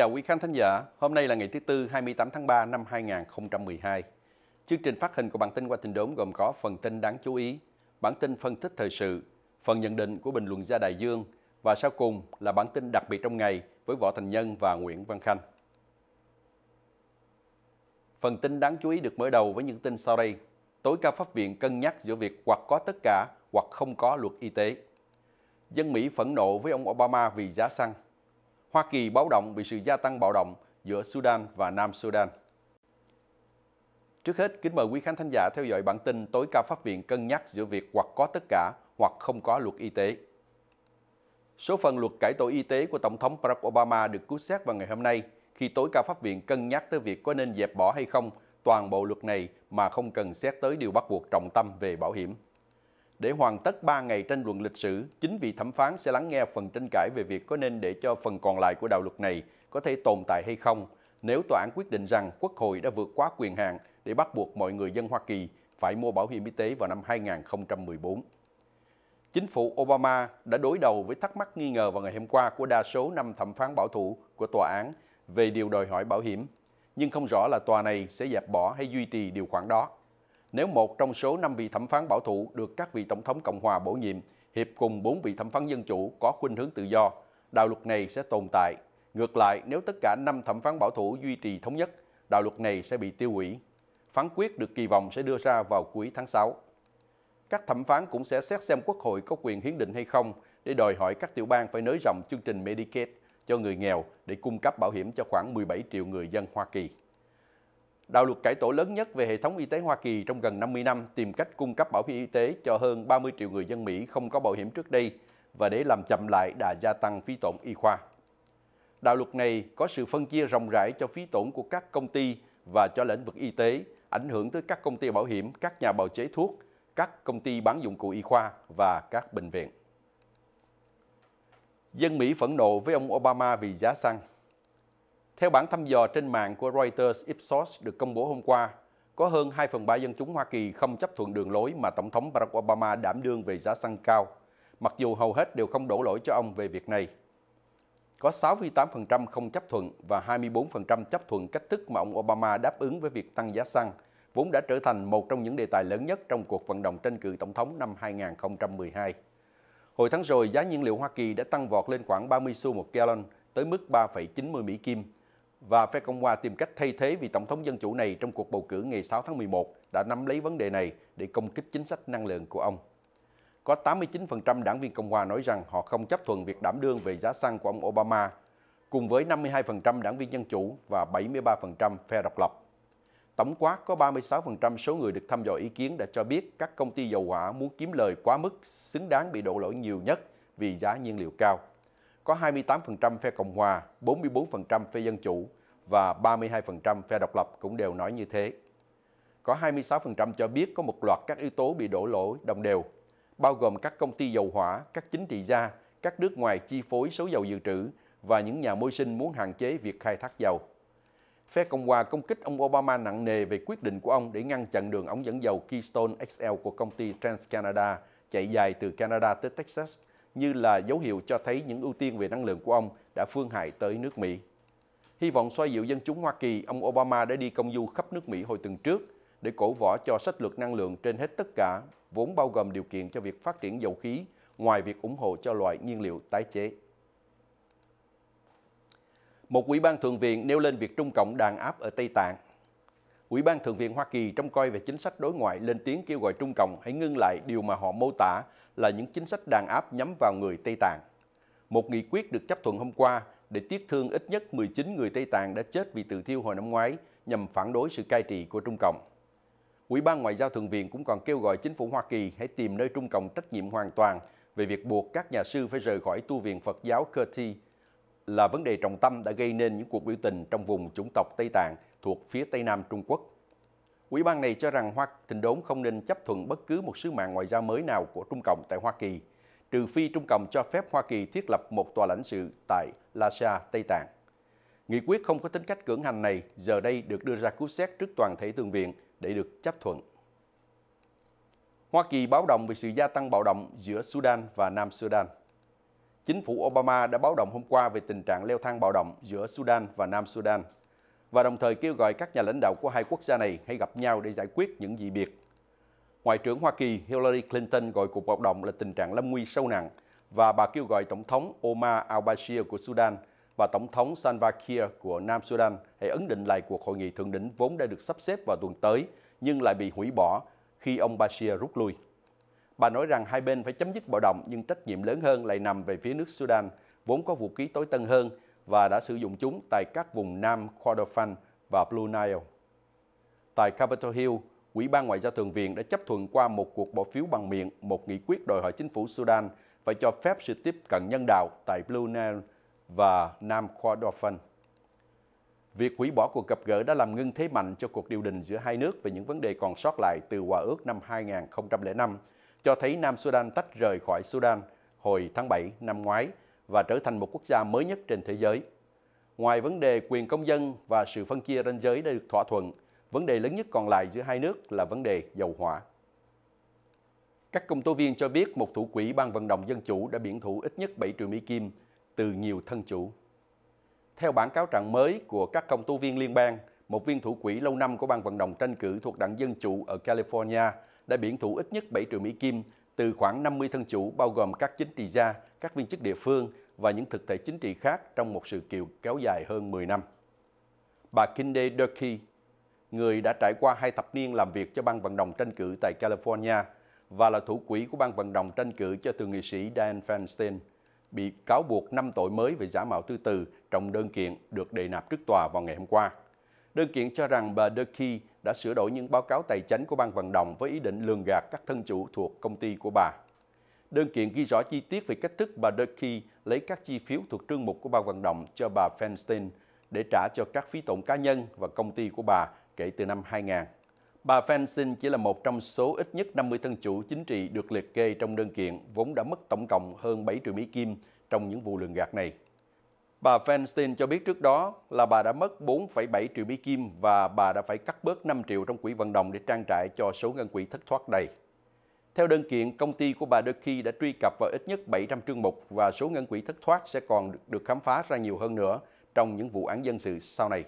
chào quý khán thính giả. Hôm nay là ngày thứ Tư 28 tháng 3 năm 2012. Chương trình phát hình của bản tin qua tình đốm gồm có phần tin đáng chú ý, bản tin phân tích thời sự, phần nhận định của bình luận gia Đại Dương và sau cùng là bản tin đặc biệt trong ngày với Võ Thành Nhân và Nguyễn Văn Khanh. Phần tin đáng chú ý được mở đầu với những tin sau đây. Tối cao pháp viện cân nhắc giữa việc hoặc có tất cả hoặc không có luật y tế. Dân Mỹ phẫn nộ với ông Obama vì giá xăng – Hoa Kỳ báo động vì sự gia tăng bạo động giữa Sudan và Nam Sudan. Trước hết, kính mời quý khán thính giả theo dõi bản tin tối cao pháp viện cân nhắc giữa việc hoặc có tất cả hoặc không có luật y tế. Số phần luật cải tổ y tế của Tổng thống Barack Obama được cứu xét vào ngày hôm nay khi tối cao pháp viện cân nhắc tới việc có nên dẹp bỏ hay không toàn bộ luật này mà không cần xét tới điều bắt buộc trọng tâm về bảo hiểm. Để hoàn tất 3 ngày tranh luận lịch sử, chính vị thẩm phán sẽ lắng nghe phần tranh cãi về việc có nên để cho phần còn lại của đạo luật này có thể tồn tại hay không nếu tòa án quyết định rằng Quốc hội đã vượt quá quyền hạn để bắt buộc mọi người dân Hoa Kỳ phải mua bảo hiểm y tế vào năm 2014. Chính phủ Obama đã đối đầu với thắc mắc nghi ngờ vào ngày hôm qua của đa số năm thẩm phán bảo thủ của tòa án về điều đòi hỏi bảo hiểm, nhưng không rõ là tòa này sẽ dẹp bỏ hay duy trì điều khoản đó nếu một trong số 5 vị thẩm phán bảo thủ được các vị tổng thống Cộng hòa bổ nhiệm, hiệp cùng 4 vị thẩm phán dân chủ có khuynh hướng tự do, đạo luật này sẽ tồn tại. Ngược lại, nếu tất cả 5 thẩm phán bảo thủ duy trì thống nhất, đạo luật này sẽ bị tiêu hủy. Phán quyết được kỳ vọng sẽ đưa ra vào cuối tháng 6. Các thẩm phán cũng sẽ xét xem quốc hội có quyền hiến định hay không để đòi hỏi các tiểu bang phải nới rộng chương trình Medicaid cho người nghèo để cung cấp bảo hiểm cho khoảng 17 triệu người dân Hoa Kỳ đạo luật cải tổ lớn nhất về hệ thống y tế Hoa Kỳ trong gần 50 năm tìm cách cung cấp bảo hiểm y tế cho hơn 30 triệu người dân Mỹ không có bảo hiểm trước đây và để làm chậm lại đà gia tăng phí tổn y khoa. Đạo luật này có sự phân chia rộng rãi cho phí tổn của các công ty và cho lĩnh vực y tế, ảnh hưởng tới các công ty bảo hiểm, các nhà bào chế thuốc, các công ty bán dụng cụ y khoa và các bệnh viện. Dân Mỹ phẫn nộ với ông Obama vì giá xăng. Theo bản thăm dò trên mạng của Reuters Ipsos được công bố hôm qua, có hơn 2 phần 3 dân chúng Hoa Kỳ không chấp thuận đường lối mà Tổng thống Barack Obama đảm đương về giá xăng cao, mặc dù hầu hết đều không đổ lỗi cho ông về việc này. Có 68% không chấp thuận và 24% chấp thuận cách thức mà ông Obama đáp ứng với việc tăng giá xăng, vốn đã trở thành một trong những đề tài lớn nhất trong cuộc vận động tranh cử tổng thống năm 2012. Hồi tháng rồi, giá nhiên liệu Hoa Kỳ đã tăng vọt lên khoảng 30 xu một gallon tới mức 3,90 Mỹ Kim, và phe Cộng hòa tìm cách thay thế vị tổng thống dân chủ này trong cuộc bầu cử ngày 6 tháng 11 đã nắm lấy vấn đề này để công kích chính sách năng lượng của ông. Có 89% đảng viên Cộng hòa nói rằng họ không chấp thuận việc đảm đương về giá xăng của ông Obama, cùng với 52% đảng viên dân chủ và 73% phe độc lập. Tổng quát có 36% số người được thăm dò ý kiến đã cho biết các công ty dầu hỏa muốn kiếm lời quá mức, xứng đáng bị đổ lỗi nhiều nhất vì giá nhiên liệu cao có 28% phe Cộng hòa, 44% phe Dân chủ và 32% phe độc lập cũng đều nói như thế. Có 26% cho biết có một loạt các yếu tố bị đổ lỗi đồng đều, bao gồm các công ty dầu hỏa, các chính trị gia, các nước ngoài chi phối số dầu dự trữ và những nhà môi sinh muốn hạn chế việc khai thác dầu. Phe Cộng hòa công kích ông Obama nặng nề về quyết định của ông để ngăn chặn đường ống dẫn dầu Keystone XL của công ty TransCanada chạy dài từ Canada tới Texas – như là dấu hiệu cho thấy những ưu tiên về năng lượng của ông đã phương hại tới nước Mỹ. Hy vọng xoa dịu dân chúng Hoa Kỳ, ông Obama đã đi công du khắp nước Mỹ hồi tuần trước để cổ võ cho sách lược năng lượng trên hết tất cả, vốn bao gồm điều kiện cho việc phát triển dầu khí ngoài việc ủng hộ cho loại nhiên liệu tái chế. Một ủy ban thượng viện nêu lên việc Trung Cộng đàn áp ở Tây Tạng. Ủy ban Thượng viện Hoa Kỳ trong coi về chính sách đối ngoại lên tiếng kêu gọi Trung Cộng hãy ngưng lại điều mà họ mô tả là những chính sách đàn áp nhắm vào người Tây Tạng. Một nghị quyết được chấp thuận hôm qua để tiếc thương ít nhất 19 người Tây Tạng đã chết vì tự thiêu hồi năm ngoái nhằm phản đối sự cai trị của Trung Cộng. Ủy ban Ngoại giao Thượng viện cũng còn kêu gọi chính phủ Hoa Kỳ hãy tìm nơi Trung Cộng trách nhiệm hoàn toàn về việc buộc các nhà sư phải rời khỏi tu viện Phật giáo Kirti là vấn đề trọng tâm đã gây nên những cuộc biểu tình trong vùng chủng tộc Tây Tạng thuộc phía Tây Nam Trung Quốc. Ủy ban này cho rằng Hoa Thịnh Đốn không nên chấp thuận bất cứ một sứ mạng ngoại giao mới nào của Trung Cộng tại Hoa Kỳ, trừ phi Trung Cộng cho phép Hoa Kỳ thiết lập một tòa lãnh sự tại Lhasa, Tây Tạng. Nghị quyết không có tính cách cưỡng hành này giờ đây được đưa ra cứu xét trước toàn thể Thượng viện để được chấp thuận. Hoa Kỳ báo động về sự gia tăng bạo động giữa Sudan và Nam Sudan. Chính phủ Obama đã báo động hôm qua về tình trạng leo thang bạo động giữa Sudan và Nam Sudan và đồng thời kêu gọi các nhà lãnh đạo của hai quốc gia này hãy gặp nhau để giải quyết những dị biệt. Ngoại trưởng Hoa Kỳ Hillary Clinton gọi cuộc bạo động là tình trạng lâm nguy sâu nặng và bà kêu gọi Tổng thống Omar al-Bashir của Sudan và Tổng thống Salva Kiir của Nam Sudan hãy ấn định lại cuộc hội nghị thượng đỉnh vốn đã được sắp xếp vào tuần tới nhưng lại bị hủy bỏ khi ông Bashir rút lui. Bà nói rằng hai bên phải chấm dứt bạo động nhưng trách nhiệm lớn hơn lại nằm về phía nước Sudan, vốn có vũ khí tối tân hơn và đã sử dụng chúng tại các vùng Nam Kordofan và Blue Nile. Tại Capitol Hill, Ủy ban Ngoại giao Thường viện đã chấp thuận qua một cuộc bỏ phiếu bằng miệng một nghị quyết đòi hỏi chính phủ Sudan phải cho phép sự tiếp cận nhân đạo tại Blue Nile và Nam Kordofan. Việc hủy bỏ cuộc gặp gỡ đã làm ngưng thế mạnh cho cuộc điều đình giữa hai nước về những vấn đề còn sót lại từ Hòa ước năm 2005, cho thấy Nam Sudan tách rời khỏi Sudan hồi tháng 7 năm ngoái và trở thành một quốc gia mới nhất trên thế giới. Ngoài vấn đề quyền công dân và sự phân chia ranh giới đã được thỏa thuận, vấn đề lớn nhất còn lại giữa hai nước là vấn đề dầu hỏa. Các công tố viên cho biết một thủ quỹ ban vận động dân chủ đã biển thủ ít nhất 7 triệu Mỹ Kim từ nhiều thân chủ. Theo bản cáo trạng mới của các công tố viên liên bang, một viên thủ quỹ lâu năm của ban vận động tranh cử thuộc đảng Dân Chủ ở California đã biển thủ ít nhất 7 triệu Mỹ Kim từ khoảng 50 thân chủ bao gồm các chính trị gia, các viên chức địa phương và những thực thể chính trị khác trong một sự kiện kéo dài hơn 10 năm. Bà Kinde Durkee, người đã trải qua hai thập niên làm việc cho ban vận động tranh cử tại California và là thủ quỹ của ban vận động tranh cử cho thượng nghị sĩ Dan Feinstein, bị cáo buộc 5 tội mới về giả mạo thứ từ trong đơn kiện được đề nạp trước tòa vào ngày hôm qua. Đơn kiện cho rằng bà Durkee đã sửa đổi những báo cáo tài chính của ban vận động với ý định lường gạt các thân chủ thuộc công ty của bà. Đơn kiện ghi rõ chi tiết về cách thức bà Durkee lấy các chi phiếu thuộc trương mục của ban vận động cho bà Feinstein để trả cho các phí tổn cá nhân và công ty của bà kể từ năm 2000. Bà Feinstein chỉ là một trong số ít nhất 50 thân chủ chính trị được liệt kê trong đơn kiện vốn đã mất tổng cộng hơn 7 triệu Mỹ Kim trong những vụ lường gạt này. Bà Feinstein cho biết trước đó là bà đã mất 4,7 triệu Mỹ Kim và bà đã phải cắt bớt 5 triệu trong quỹ vận động để trang trải cho số ngân quỹ thất thoát đầy. Theo đơn kiện, công ty của bà Durkee đã truy cập vào ít nhất 700 trương mục và số ngân quỹ thất thoát sẽ còn được khám phá ra nhiều hơn nữa trong những vụ án dân sự sau này.